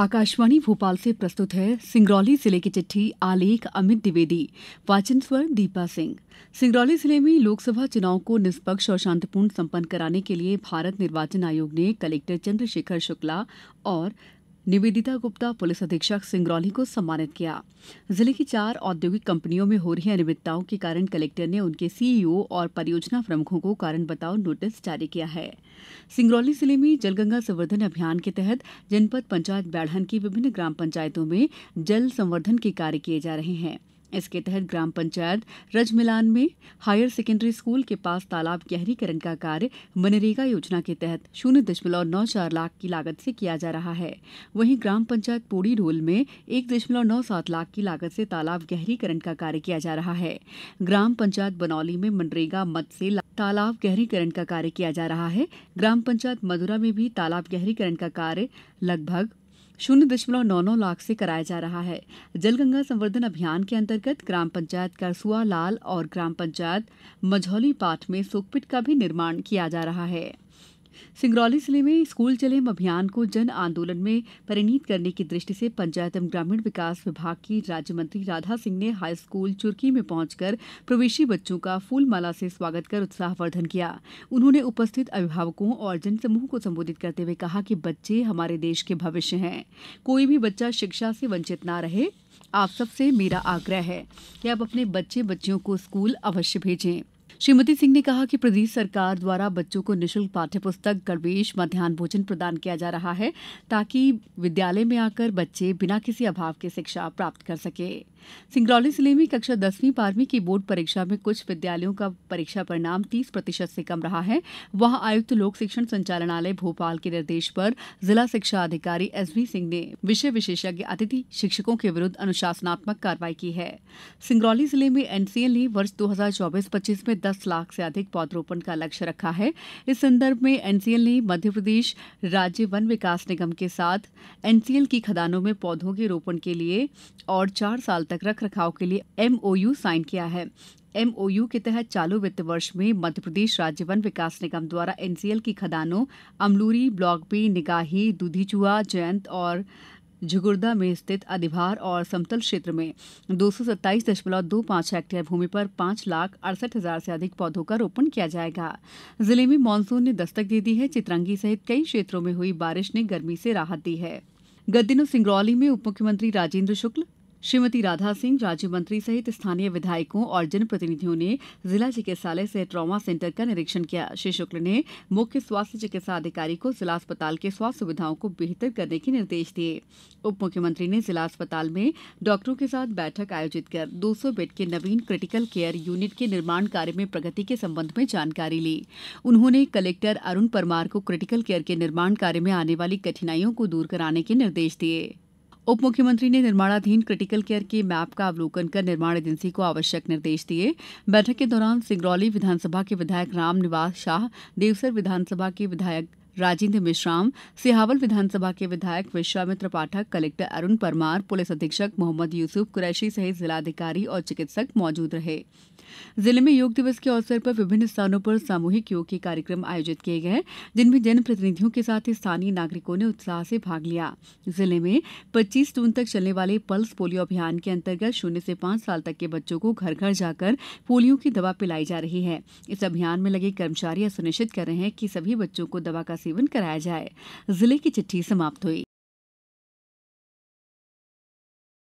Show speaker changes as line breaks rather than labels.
आकाशवाणी भोपाल से प्रस्तुत है सिंगरौली जिले की चिट्ठी आलेख अमित द्विवेदी वाचन स्वर दीपा सिंह सिंगरौली जिले में लोकसभा चुनाव को निष्पक्ष और शांतिपूर्ण संपन्न कराने के लिए भारत निर्वाचन आयोग ने कलेक्टर चंद्रशेखर शुक्ला और निवेदिता गुप्ता पुलिस अधीक्षक सिंगरौली को सम्मानित किया जिले की चार औद्योगिक कंपनियों में हो रही अनियमितताओं के कारण कलेक्टर ने उनके सीईओ e और परियोजना प्रमुखों को कारण बताओ नोटिस जारी किया है सिंगरौली जिले में जलगंगा संवर्धन अभियान के तहत जनपद पंचायत बैढ़न की विभिन्न ग्राम पंचायतों में जल संवर्धन के कार्य किए जा रहे हैं इसके तहत ग्राम पंचायत रजमिलान में हायर सेकेंडरी स्कूल के पास तालाब गहरीकरण का कार्य मनरेगा योजना के तहत शून्य दशमलव नौ चार लाख की लागत से किया जा रहा है वहीं ग्राम पंचायत पोड़ी ढोल में एक दशमलव नौ सात लाख की लागत से तालाब गहरीकरण का कार्य किया जा रहा है ग्राम पंचायत बनौली में मनरेगा मत से तालाब गहरीकरण का कार्य किया जा रहा है ग्राम पंचायत मधुरा में भी तालाब गहरीकरण का कार्य लगभग शून्य दशमलव नौ नौ लाख से कराया जा रहा है जल गंगा संवर्धन अभियान के अंतर्गत ग्राम पंचायत करसुआ लाल और ग्राम पंचायत मझौली पाठ में सोकपिट का भी निर्माण किया जा रहा है सिंगरौली जिले में स्कूल चले अभियान को जन आंदोलन में परिणत करने की दृष्टि से पंचायत एवं ग्रामीण विकास विभाग की राज्य मंत्री राधा सिंह ने हाई स्कूल चुरकी में पहुंचकर प्रवेशी बच्चों का फूलमाला से स्वागत कर उत्साहवर्धन किया उन्होंने उपस्थित अभिभावकों और जनसमूह को संबोधित करते हुए कहा कि बच्चे हमारे देश के भविष्य हैं कोई भी बच्चा शिक्षा से वंचित ना रहे आप सबसे मेरा आग्रह है कि आप अपने बच्चे बच्चियों को स्कूल अवश्य भेजें श्रीमती सिंह ने कहा कि प्रदेश सरकार द्वारा बच्चों को निःशुल्क पाठ्य पुस्तक गणवेश मध्यान्ह भोजन प्रदान किया जा रहा है ताकि विद्यालय में आकर बच्चे बिना किसी अभाव के शिक्षा प्राप्त कर सकें सिंगरौली जिले में कक्षा दसवीं बारहवीं की बोर्ड परीक्षा में कुछ विद्यालयों का परीक्षा परिणाम तीस प्रतिशत से कम रहा है वहां आयुक्त लोक शिक्षण संचालनालय भोपाल के निर्देश पर जिला शिक्षा अधिकारी एस वी सिंह ने विषय विशेषज्ञ अतिथि शिक्षकों के विरुद्ध अनुशासनात्मक कार्रवाई की है सिंगरौली जिले में एनसीएल ने वर्ष दो हजार में दस लाख से अधिक पौधरोपण का लक्ष्य रखा है इस संदर्भ में एनसीएल ने मध्य प्रदेश राज्य वन विकास निगम के साथ एनसीएल की खदानों में पौधों के रोपण के लिए और चार साल तक रख रखाव के लिए एमओयू साइन किया है एमओयू के तहत चालू वित्त वर्ष में मध्यप्रदेश राज्य वन विकास निगम द्वारा एनसीएल की खदानों अमलूरी ब्लॉक बी निगाही दुधीचुआ जयंत और झुगुर्दा में स्थित अधिभार और समतल क्षेत्र में दो हेक्टेयर भूमि पर पांच लाख अड़सठ हजार से अधिक पौधों का रोपण किया जाएगा जिले में मानसून ने दस्तक दे दी है चितरंगी सहित कई क्षेत्रों में हुई बारिश ने गर्मी से राहत दी है गत दिनों सिंगरौली में उप मुख्यमंत्री राजेंद्र शुक्ल श्रीमती राधा सिंह राज्य मंत्री सहित स्थानीय विधायकों और जनप्रतिनिधियों ने जिला चिकित्सालय से ट्रॉमा सेंटर का निरीक्षण किया श्री शुक्ल ने मुख्य स्वास्थ्य चिकित्सा अधिकारी को जिला अस्पताल के स्वास्थ्य सुविधाओं को बेहतर करने के निर्देश दिए उप मुख्यमंत्री ने जिला अस्पताल में डॉक्टरों के साथ बैठक आयोजित कर दो बेड के नवीन क्रिटिकल केयर यूनिट के निर्माण कार्य में प्रगति के संबंध में जानकारी ली उन्होंने कलेक्टर अरुण परमार को क्रिटिकल केयर के निर्माण कार्य में आने वाली कठिनाइयों को दूर कराने के निर्देश दिए उप मुख्यमंत्री ने निर्माणाधीन क्रिटिकल केयर के मैप का अवलोकन कर निर्माण एजेंसी को आवश्यक निर्देश दिए बैठक के दौरान सिंगरौली विधानसभा के विधायक राम निवास शाह देवसर विधानसभा के विधायक राजेन्द्र मेश्राम सिहावल विधानसभा के विधायक विश्वामित्र पाठक कलेक्टर अरुण परमार पुलिस अधीक्षक मोहम्मद यूसुफ कुरैशी सहित जिलाधिकारी और चिकित्सक मौजूद रहे जिले में योग दिवस के अवसर पर विभिन्न स्थानों पर सामूहिक योग के कार्यक्रम आयोजित किए गए जिनमें जनप्रतिनिधियों के साथ स्थानीय नागरिकों ने उत्साह से भाग लिया जिले में 25 जून तक चलने वाले पल्स पोलियो अभियान के अंतर्गत शून्य से पांच साल तक के बच्चों को घर घर जाकर पोलियो की दवा पिलाई जा रही है इस अभियान में लगे कर्मचारी यह सुनिश्चित कर रहे हैं कि सभी बच्चों को दवा का सेवन कराया जाए जिले की चिट्ठी समाप्त हुई